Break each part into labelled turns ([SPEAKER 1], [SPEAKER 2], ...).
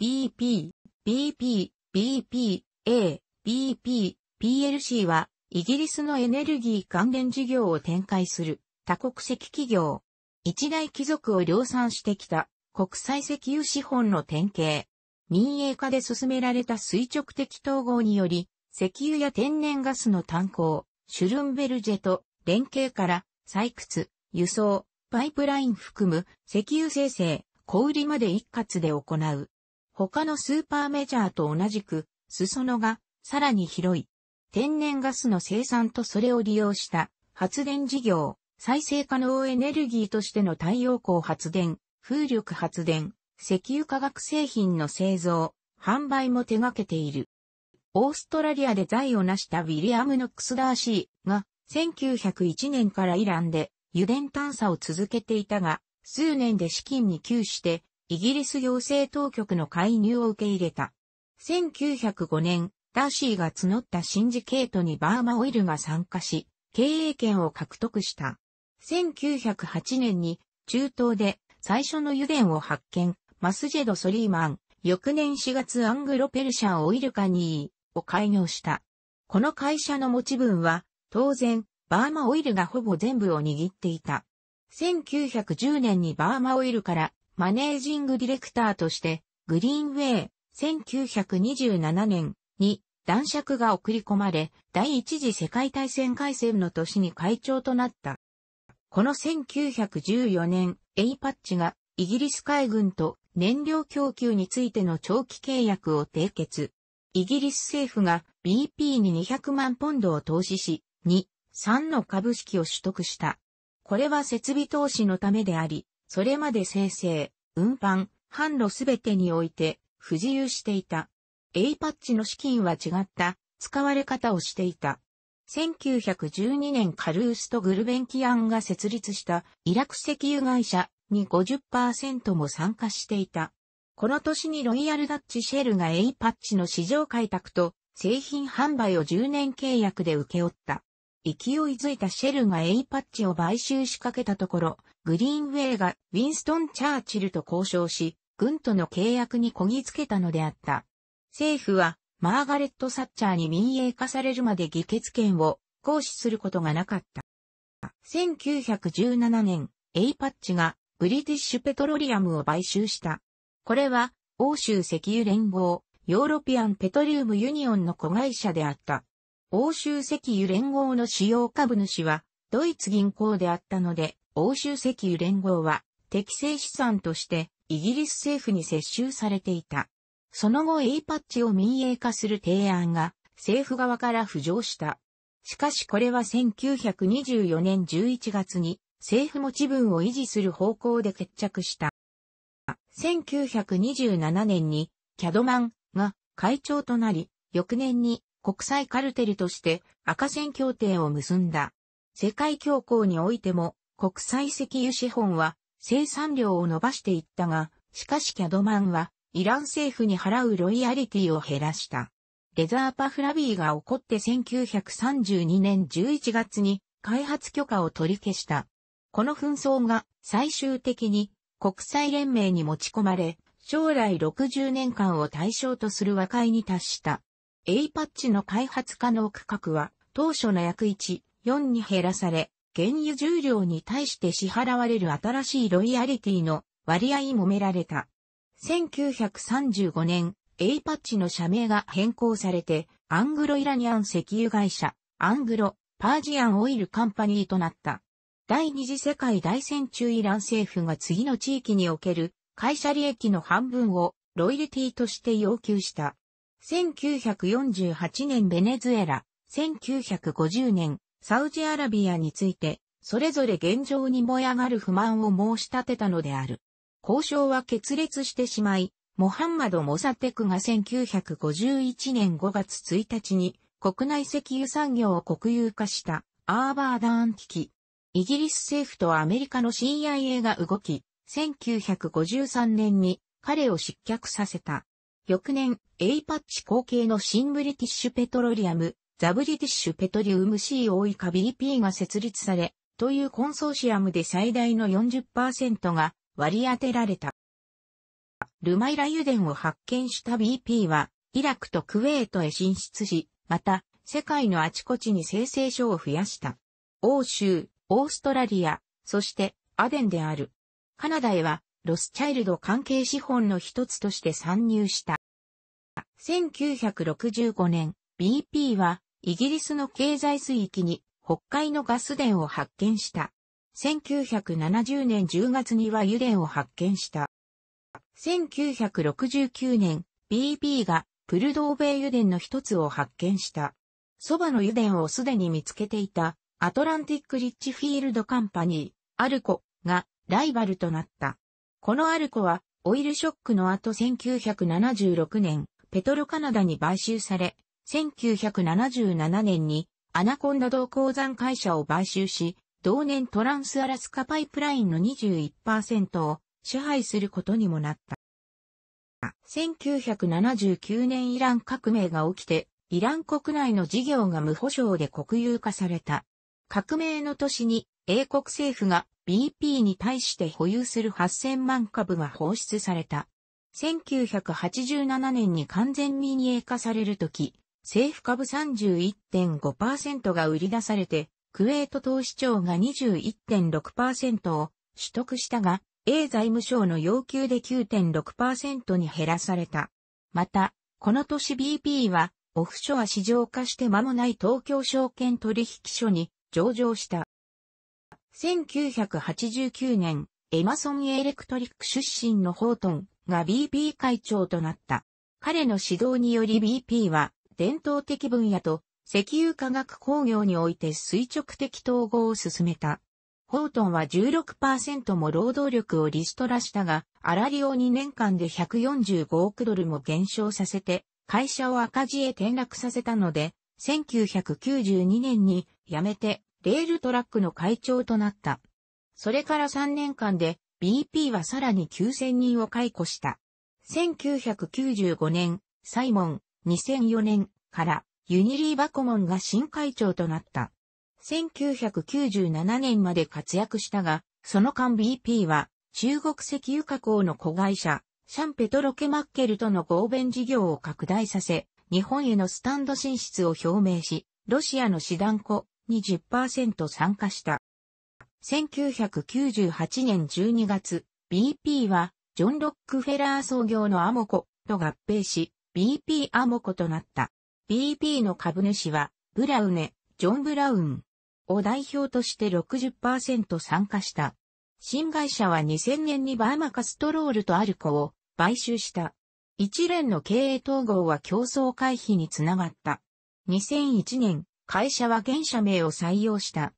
[SPEAKER 1] BP、BP、BP、A、BP、PLC は、イギリスのエネルギー関連事業を展開する多国籍企業。一大貴族を量産してきた国際石油資本の典型。民営化で進められた垂直的統合により、石油や天然ガスの炭鉱、シュルンベルジェと連携から採掘、輸送、パイプライン含む石油生成、小売りまで一括で行う。他のスーパーメジャーと同じく、裾野がさらに広い。天然ガスの生産とそれを利用した発電事業、再生可能エネルギーとしての太陽光発電、風力発電、石油化学製品の製造、販売も手掛けている。オーストラリアで財を成したウィリアム・ノックス・ダーシーが1901年からイランで油田探査を続けていたが、数年で資金に窮してイギリス行政当局の介入を受け入れた。1905年、ダーシーが募ったシンジケートにバーマオイルが参加し、経営権を獲得した。1908年に中東で最初の油田を発見、マスジェド・ソリーマン、翌年4月アングロペルシャンオイルカニーを開業した。この会社の持ち分は、当然、バーマオイルがほぼ全部を握っていた。1910年にバーマオイルからマネージングディレクターとして、グリーンウェイ、1927年に男爵が送り込まれ、第一次世界大戦開戦の年に会長となった。この1914年、エイパッチがイギリス海軍と燃料供給についての長期契約を締結。イギリス政府が BP に200万ポンドを投資し、2、3の株式を取得した。これは設備投資のためであり、それまで生成、運搬、販路すべてにおいて不自由していた。A パッチの資金は違った使われ方をしていた。1912年カルースとグルベンキアンが設立したイラク石油会社に50%も参加していた。この年にロイヤルダッチシェルが A パッチの市場開拓と製品販売を10年契約で受け負った。勢いづいたシェルが A パッチを買収しかけたところ、グリーンウェイがウィンストン・チャーチルと交渉し、軍との契約にこぎつけたのであった。政府は、マーガレット・サッチャーに民営化されるまで議決権を行使することがなかった。1917年、エイパッチがブリティッシュペトロリアムを買収した。これは、欧州石油連合、ヨーロピアンペトリウムユニオンの子会社であった。欧州石油連合の主要株主は、ドイツ銀行であったので、欧州石油連合は適正資産としてイギリス政府に接収されていた。その後 A パッチを民営化する提案が政府側から浮上した。しかしこれは1924年11月に政府持ち分を維持する方向で決着した。1927年にキャドマンが会長となり、翌年に国際カルテルとして赤線協定を結んだ。世界恐慌においても国際石油資本は生産量を伸ばしていったが、しかしキャドマンはイラン政府に払うロイヤリティを減らした。レザーパフラビーが起こって1932年11月に開発許可を取り消した。この紛争が最終的に国際連盟に持ち込まれ、将来60年間を対象とする和解に達した。A パッチの開発可能区画は当初の約1、4に減らされ、原油重量に対して支払われる新しいロイヤリティの割合もめられた。1935年、エイパッチの社名が変更されて、アングロイラニアン石油会社、アングロ、パージアンオイルカンパニーとなった。第二次世界大戦中イラン政府が次の地域における会社利益の半分をロイリティとして要求した。1948年ベネズエラ、1950年サウジアラビアについて、それぞれ現状に燃え上がる不満を申し立てたのである。交渉は決裂してしまい、モハンマド・モサテクが1951年5月1日に国内石油産業を国有化したアーバーダーン危機。イギリス政府とアメリカの CIA が動き、1953年に彼を失脚させた。翌年、エイパッチ後継の新ブリティッシュペトロリアムザブリティッシュペトリウム CO 以下 BP が設立され、というコンソーシアムで最大の40%が割り当てられた。ルマイラ油田を発見した BP は、イラクとクウェートへ進出し、また、世界のあちこちに生成所を増やした。欧州、オーストラリア、そしてアデンである。カナダへは、ロスチャイルド関係資本の一つとして参入した。1965年、BP はイギリスの経済水域に北海のガス田を発見した。1970年10月には油田を発見した。1969年、BP がプルドーベイ油田の一つを発見した。そばの油田をすでに見つけていたアトランティックリッチフィールドカンパニー、アルコがライバルとなった。このアルコはオイルショックの後1976年、ペトロカナダに買収され、1977年にアナコンダ銅鉱山会社を買収し、同年トランスアラスカパイプラインの21%を支配することにもなった。1979年イラン革命が起きて、イラン国内の事業が無保証で国有化された。革命の年に英国政府が BP に対して保有する8000万株が放出された。1987年に完全民営化されるとき、政府株31.5%が売り出されて、クウェート投資長が21.6%を取得したが、A 財務省の要求で9.6%に減らされた。また、この年 BP は、オフショア市場化して間もない東京証券取引所に上場した。1989年、エマソン・エレクトリック出身のホートンが BP 会長となった。彼の指導により BP は伝統的分野と石油化学工業において垂直的統合を進めた。ホートンは16%も労働力をリストラしたが、粗利を2年間で145億ドルも減少させて、会社を赤字へ転落させたので、1992年に辞めて、レールトラックの会長となった。それから3年間で BP はさらに9000人を解雇した。1995年、サイモン、2004年からユニリーバコモンが新会長となった。1997年まで活躍したが、その間 BP は中国石油加工の子会社、シャンペトロケマッケルとの合弁事業を拡大させ、日本へのスタンド進出を表明し、ロシアの師団庫に10%参加した。1998年12月、BP はジョン・ロックフェラー創業のアモコと合併し、BP アモコとなった。BP の株主は、ブラウネ、ジョン・ブラウンを代表として60%参加した。新会社は2000年にバーマカストロールとアルコを買収した。一連の経営統合は競争回避につながった。2001年、会社は現社名を採用した。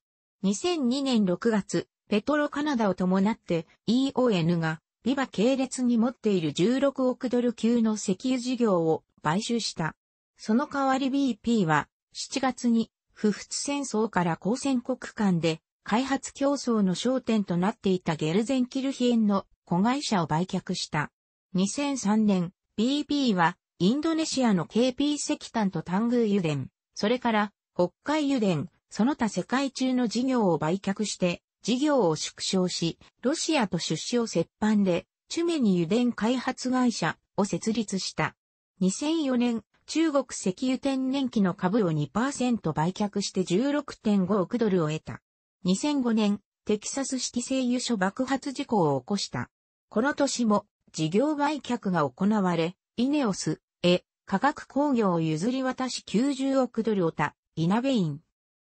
[SPEAKER 1] 2002年6月、ペトロカナダを伴って EON がビバ系列に持っている16億ドル級の石油事業を買収した。その代わり BP は7月に不仏戦争から交戦国間で開発競争の焦点となっていたゲルゼンキルヒエンの子会社を売却した。2003年、BP はインドネシアの KP 石炭とタングー油田、それから北海油田、その他世界中の事業を売却して事業を縮小し、ロシアと出資を折半で、チュメニ油田開発会社を設立した。2004年、中国石油天然気の株を2%売却して16.5億ドルを得た。2005年、テキサス式製油所爆発事故を起こした。この年も、事業売却が行われ、イネオス、へ、化学工業を譲り渡し90億ドルをた、イナベイン。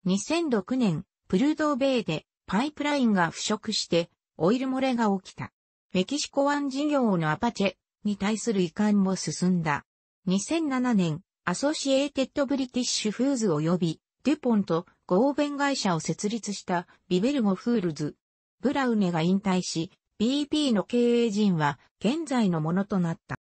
[SPEAKER 1] 2006年、プルドーベイで、パイプラインが腐食して、オイル漏れが起きた。メキシコ湾事業のアパチェに対する遺憾も進んだ。2007年、アソシエーテッドブリティッシュフーズ及び、デュポンと合弁会社を設立したビベルゴフールズ。ブラウネが引退し、BP の経営陣は現在のものとなった。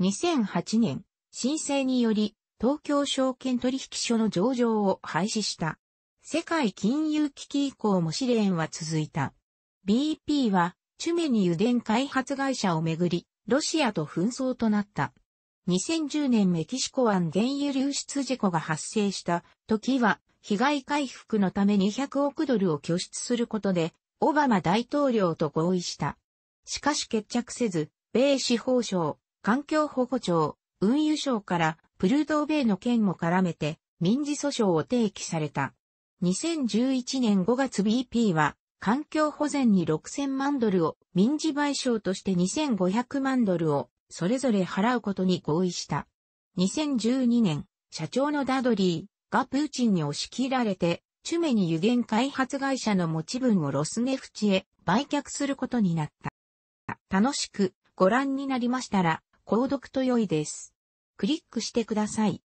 [SPEAKER 1] 2008年、申請により東京証券取引所の上場を廃止した。世界金融危機以降も試練は続いた。BP は、チュメニ油田開発会社をめぐり、ロシアと紛争となった。2010年メキシコ湾原油流出事故が発生した時は、被害回復のため200億ドルを拠出することで、オバマ大統領と合意した。しかし決着せず、米司法省、環境保護庁、運輸省からプルドー米の件も絡めて民事訴訟を提起された。2011年5月 BP は、環境保全に6000万ドルを、民事賠償として2500万ドルを、それぞれ払うことに合意した。2012年、社長のダドリーがプーチンに押し切られて、チュメに油源開発会社の持ち分をロスネフチへ売却することになった。楽しくご覧になりましたら、購読と良いです。クリックしてください。